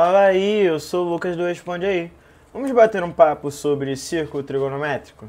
Fala aí, eu sou o Lucas do Responde Aí. Vamos bater um papo sobre círculo trigonométrico?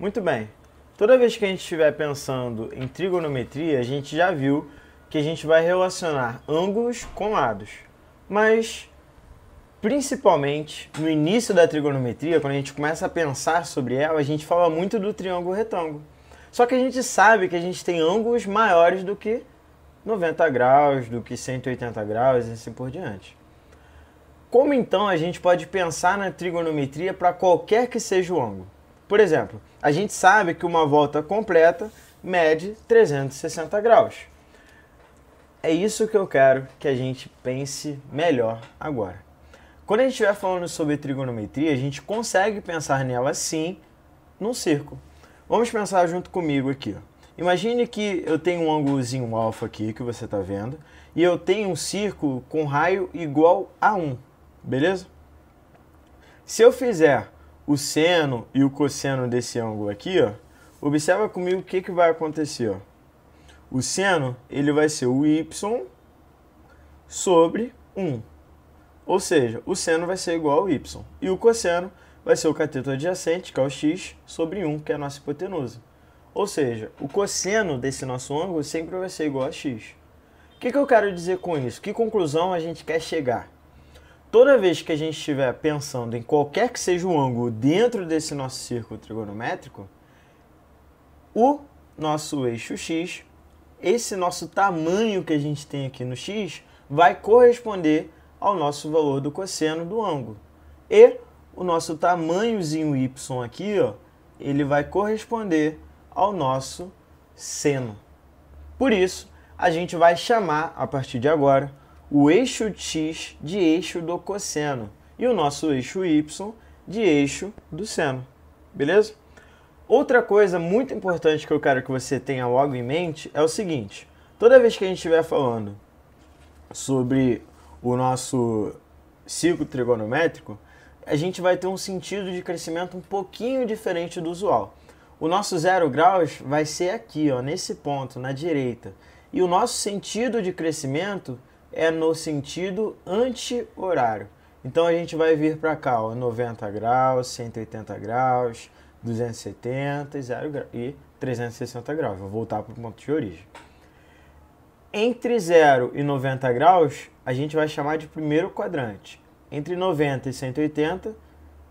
Muito bem, toda vez que a gente estiver pensando em trigonometria, a gente já viu que a gente vai relacionar ângulos com lados. Mas, principalmente, no início da trigonometria, quando a gente começa a pensar sobre ela, a gente fala muito do triângulo retângulo. Só que a gente sabe que a gente tem ângulos maiores do que 90 graus, do que 180 graus e assim por diante. Como então a gente pode pensar na trigonometria para qualquer que seja o ângulo? Por exemplo, a gente sabe que uma volta completa mede 360 graus. É isso que eu quero que a gente pense melhor agora. Quando a gente estiver falando sobre trigonometria, a gente consegue pensar nela assim, num círculo. Vamos pensar junto comigo aqui. Imagine que eu tenho um ângulozinho alfa aqui que você está vendo e eu tenho um círculo com raio igual a 1 beleza? Se eu fizer o seno e o cosseno desse ângulo aqui, ó, observa comigo o que, que vai acontecer. Ó. O seno ele vai ser o y sobre 1. Ou seja, o seno vai ser igual ao y. E o cosseno vai ser o cateto adjacente, que é o x, sobre 1, que é a nossa hipotenusa. Ou seja, o cosseno desse nosso ângulo sempre vai ser igual a x. O que, que eu quero dizer com isso? Que conclusão a gente quer chegar? toda vez que a gente estiver pensando em qualquer que seja o ângulo dentro desse nosso círculo trigonométrico, o nosso eixo x, esse nosso tamanho que a gente tem aqui no x, vai corresponder ao nosso valor do cosseno do ângulo. E o nosso tamanhozinho y aqui, ó, ele vai corresponder ao nosso seno. Por isso, a gente vai chamar, a partir de agora, o eixo x de eixo do cosseno e o nosso eixo y de eixo do seno. Beleza? Outra coisa muito importante que eu quero que você tenha logo em mente é o seguinte: toda vez que a gente estiver falando sobre o nosso ciclo trigonométrico, a gente vai ter um sentido de crescimento um pouquinho diferente do usual. O nosso zero graus vai ser aqui, ó, nesse ponto, na direita. E o nosso sentido de crescimento é no sentido anti-horário. Então a gente vai vir para cá, ó, 90 graus, 180 graus, 270 0 e 360 graus. Vou voltar para o ponto de origem. Entre 0 e 90 graus, a gente vai chamar de primeiro quadrante. Entre 90 e 180,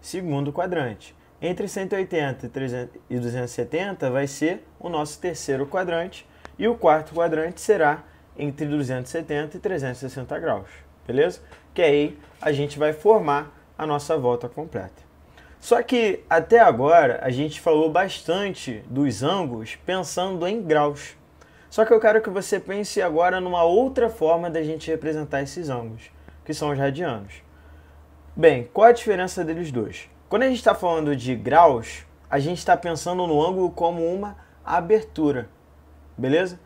segundo quadrante. Entre 180 e, 300, e 270 vai ser o nosso terceiro quadrante. E o quarto quadrante será entre 270 e 360 graus, beleza? Que aí a gente vai formar a nossa volta completa. Só que até agora a gente falou bastante dos ângulos pensando em graus. Só que eu quero que você pense agora numa outra forma da gente representar esses ângulos, que são os radianos. Bem, qual a diferença deles dois? Quando a gente está falando de graus, a gente está pensando no ângulo como uma abertura, beleza?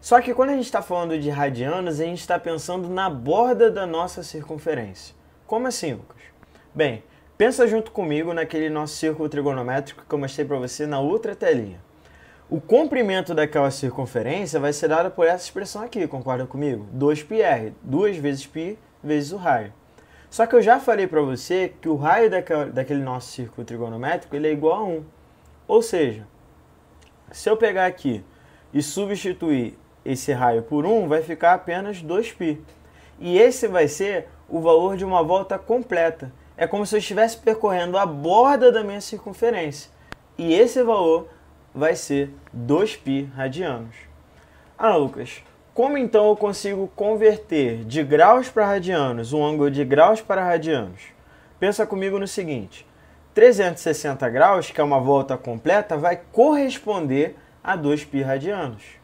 Só que quando a gente está falando de radianos, a gente está pensando na borda da nossa circunferência. Como assim, Lucas? Bem, pensa junto comigo naquele nosso círculo trigonométrico que eu mostrei para você na outra telinha. O comprimento daquela circunferência vai ser dado por essa expressão aqui, concorda comigo? 2πr, 2 vezes π vezes o raio. Só que eu já falei para você que o raio daquele nosso círculo trigonométrico ele é igual a 1. Ou seja, se eu pegar aqui e substituir esse raio por 1, vai ficar apenas 2π. E esse vai ser o valor de uma volta completa. É como se eu estivesse percorrendo a borda da minha circunferência. E esse valor vai ser 2π radianos. Ah, Lucas, como então eu consigo converter de graus para radianos um ângulo de graus para radianos? Pensa comigo no seguinte: 360 graus, que é uma volta completa, vai corresponder a 2π radianos.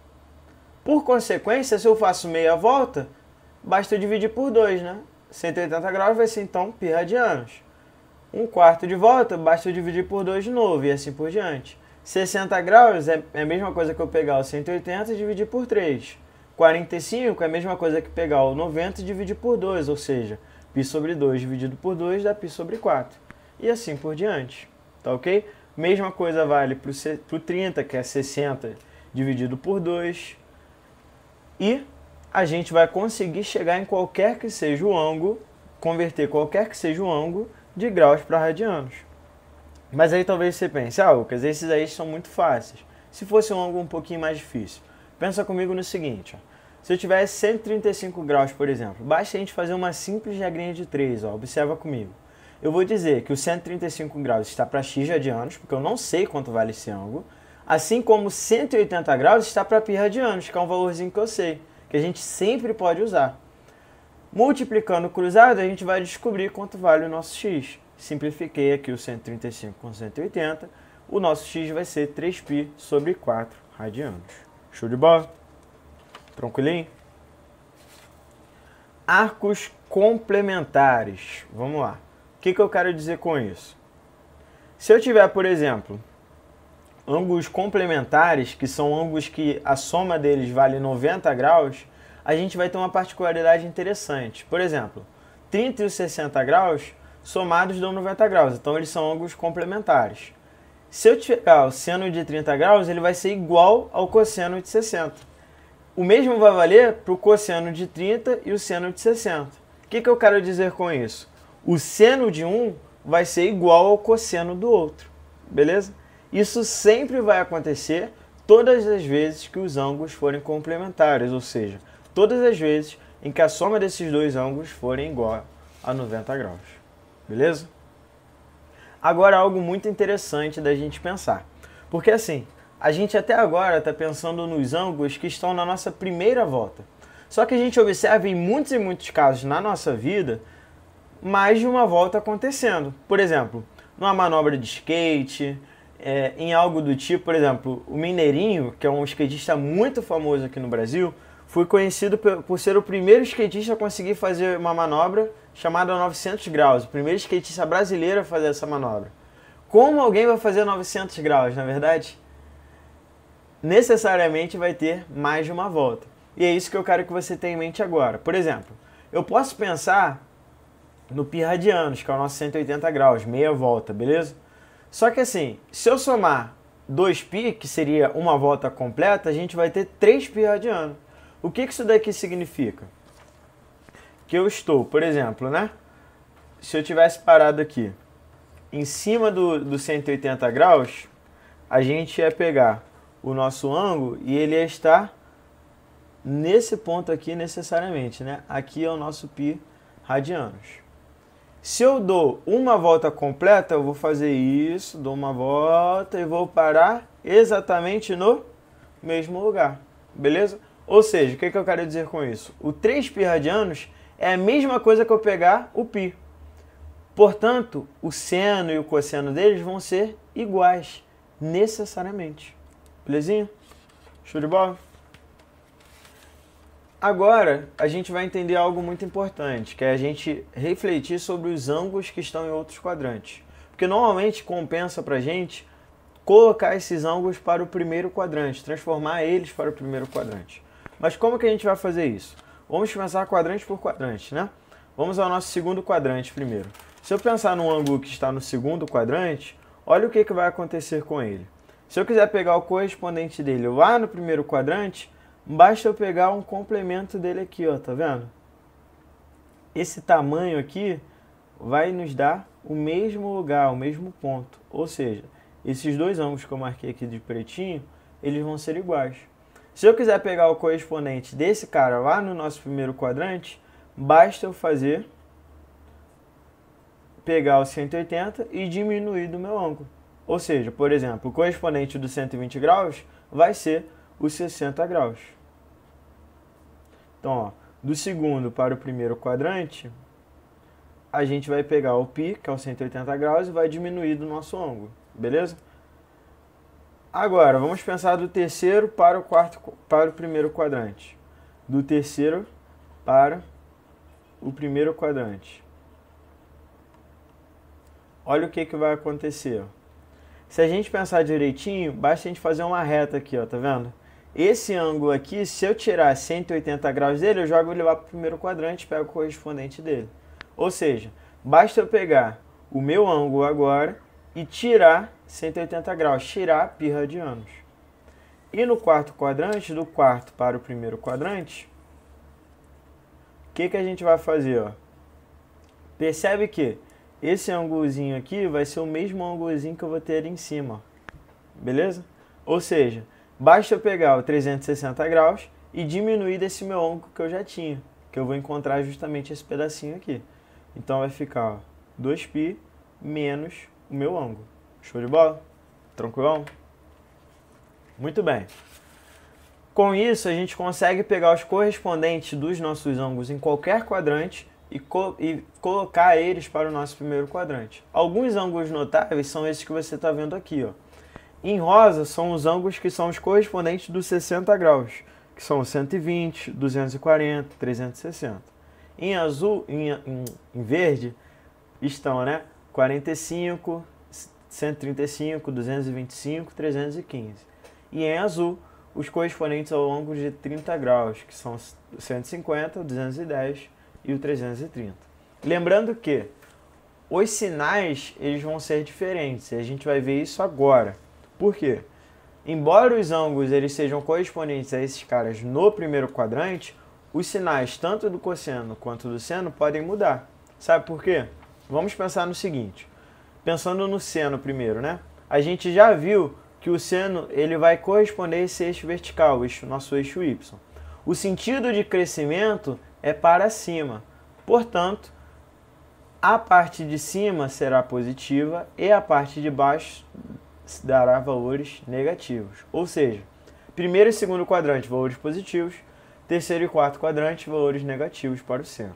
Por consequência, se eu faço meia volta, basta eu dividir por 2, né? 180 graus vai ser então π radianos. Um quarto de volta, basta eu dividir por 2 de novo e assim por diante. 60 graus é, é a mesma coisa que eu pegar o 180 e dividir por 3. 45 é a mesma coisa que pegar o 90 e dividir por 2, ou seja, π sobre 2 dividido por 2 dá π sobre 4. E assim por diante, tá ok? Mesma coisa vale para o 30, que é 60 dividido por 2, e a gente vai conseguir chegar em qualquer que seja o ângulo, converter qualquer que seja o ângulo de graus para radianos. Mas aí talvez você pense, ah, Lucas, esses aí são muito fáceis. Se fosse um ângulo um pouquinho mais difícil, pensa comigo no seguinte, ó. Se eu tivesse 135 graus, por exemplo, basta a gente fazer uma simples regrinha de 3, ó, observa comigo. Eu vou dizer que o 135 graus está para x radianos, porque eu não sei quanto vale esse ângulo, Assim como 180 graus está para pi radianos, que é um valorzinho que eu sei, que a gente sempre pode usar. Multiplicando o cruzado, a gente vai descobrir quanto vale o nosso x. Simplifiquei aqui o 135 com 180. O nosso x vai ser 3π sobre 4 radianos. Show de bola? Tranquilinho? Arcos complementares. Vamos lá. O que, que eu quero dizer com isso? Se eu tiver, por exemplo, ângulos complementares, que são ângulos que a soma deles vale 90 graus, a gente vai ter uma particularidade interessante. Por exemplo, 30 e 60 graus somados dão 90 graus, então eles são ângulos complementares. Se eu tirar o seno de 30 graus, ele vai ser igual ao cosseno de 60. O mesmo vai valer para o cosseno de 30 e o seno de 60. O que, que eu quero dizer com isso? O seno de um vai ser igual ao cosseno do outro, beleza? Isso sempre vai acontecer todas as vezes que os ângulos forem complementares, ou seja, todas as vezes em que a soma desses dois ângulos forem igual a 90 graus. Beleza? Agora algo muito interessante da gente pensar. Porque assim, a gente até agora está pensando nos ângulos que estão na nossa primeira volta. Só que a gente observa em muitos e muitos casos na nossa vida mais de uma volta acontecendo. Por exemplo, numa manobra de skate, é, em algo do tipo, por exemplo, o Mineirinho, que é um skatista muito famoso aqui no Brasil, foi conhecido por ser o primeiro skatista a conseguir fazer uma manobra chamada 900 graus, o primeiro skatista brasileiro a fazer essa manobra. Como alguém vai fazer 900 graus, na é verdade? Necessariamente vai ter mais de uma volta. E é isso que eu quero que você tenha em mente agora. Por exemplo, eu posso pensar no Pirradianos, que é o nosso 180 graus, meia volta, beleza? Só que assim, se eu somar 2π, que seria uma volta completa, a gente vai ter 3π radiano. O que, que isso daqui significa? Que eu estou, por exemplo, né? Se eu tivesse parado aqui em cima do, do 180 graus, a gente ia pegar o nosso ângulo e ele ia estar nesse ponto aqui necessariamente, né? Aqui é o nosso π radianos. Se eu dou uma volta completa, eu vou fazer isso, dou uma volta e vou parar exatamente no mesmo lugar, beleza? Ou seja, o que, que eu quero dizer com isso? O 3 π radianos é a mesma coisa que eu pegar o π. Portanto, o seno e o cosseno deles vão ser iguais, necessariamente. Belezinha? Show de bola? Agora, a gente vai entender algo muito importante, que é a gente refletir sobre os ângulos que estão em outros quadrantes. Porque normalmente compensa para a gente colocar esses ângulos para o primeiro quadrante, transformar eles para o primeiro quadrante. Mas como que a gente vai fazer isso? Vamos começar quadrante por quadrante, né? Vamos ao nosso segundo quadrante primeiro. Se eu pensar no ângulo que está no segundo quadrante, olha o que, que vai acontecer com ele. Se eu quiser pegar o correspondente dele lá no primeiro quadrante, Basta eu pegar um complemento dele aqui, ó, tá vendo? Esse tamanho aqui vai nos dar o mesmo lugar, o mesmo ponto. Ou seja, esses dois ângulos que eu marquei aqui de pretinho, eles vão ser iguais. Se eu quiser pegar o correspondente desse cara lá no nosso primeiro quadrante, basta eu fazer pegar o 180 e diminuir do meu ângulo. Ou seja, por exemplo, o correspondente do 120 graus vai ser os 60 graus. Então, ó, do segundo para o primeiro quadrante, a gente vai pegar o π, que é o 180 graus, e vai diminuir do nosso ângulo, beleza? Agora, vamos pensar do terceiro para o, quarto, para o primeiro quadrante. Do terceiro para o primeiro quadrante. Olha o que, que vai acontecer. Se a gente pensar direitinho, basta a gente fazer uma reta aqui, ó, tá vendo? Esse ângulo aqui, se eu tirar 180 graus dele, eu jogo ele lá para o primeiro quadrante e pego o correspondente dele. Ou seja, basta eu pegar o meu ângulo agora e tirar 180 graus, tirar pi radianos. E no quarto quadrante, do quarto para o primeiro quadrante, o que, que a gente vai fazer? Ó? Percebe que esse ângulozinho aqui vai ser o mesmo ângulozinho que eu vou ter ali em cima. Ó. Beleza? Ou seja, Basta eu pegar o 360 graus e diminuir desse meu ângulo que eu já tinha, que eu vou encontrar justamente esse pedacinho aqui. Então vai ficar 2π menos o meu ângulo. Show de bola? Tranquilão? Muito bem. Com isso, a gente consegue pegar os correspondentes dos nossos ângulos em qualquer quadrante e, co e colocar eles para o nosso primeiro quadrante. Alguns ângulos notáveis são esses que você está vendo aqui, ó. Em rosa são os ângulos que são os correspondentes dos 60 graus, que são 120, 240, 360. Em azul, em, em, em verde, estão né, 45, 135, 225, 315. E em azul, os correspondentes ao ângulo de 30 graus, que são 150, 210 e o 330. Lembrando que os sinais eles vão ser diferentes, e a gente vai ver isso agora. Por quê? Embora os ângulos eles sejam correspondentes a esses caras no primeiro quadrante, os sinais tanto do cosseno quanto do seno podem mudar. Sabe por quê? Vamos pensar no seguinte. Pensando no seno primeiro, né? A gente já viu que o seno ele vai corresponder a esse eixo vertical, o eixo, nosso eixo y. O sentido de crescimento é para cima. Portanto, a parte de cima será positiva e a parte de baixo se dará valores negativos. Ou seja, primeiro e segundo quadrante, valores positivos, terceiro e quarto quadrante, valores negativos para o seno.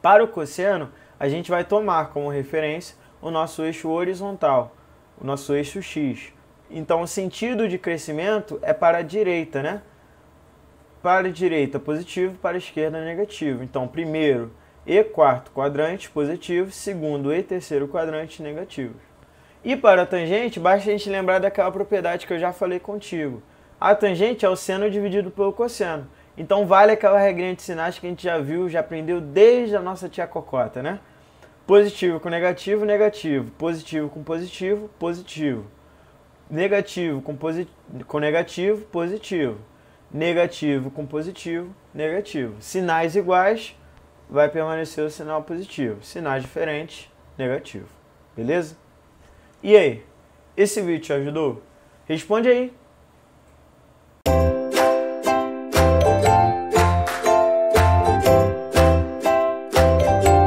Para o cosseno, a gente vai tomar como referência o nosso eixo horizontal, o nosso eixo x. Então, o sentido de crescimento é para a direita, né? Para a direita positivo, para a esquerda negativo. Então, primeiro e quarto quadrante positivo, segundo e terceiro quadrante negativos. E para a tangente, basta a gente lembrar daquela propriedade que eu já falei contigo. A tangente é o seno dividido pelo cosseno. Então vale aquela regrinha de sinais que a gente já viu, já aprendeu desde a nossa tia cocota, né? Positivo com negativo, negativo. Positivo com positivo, positivo. Negativo com, posi com negativo, positivo. Negativo com positivo, negativo. Sinais iguais, vai permanecer o sinal positivo. Sinais diferentes, negativo. Beleza? E aí, esse vídeo te ajudou? Responde aí!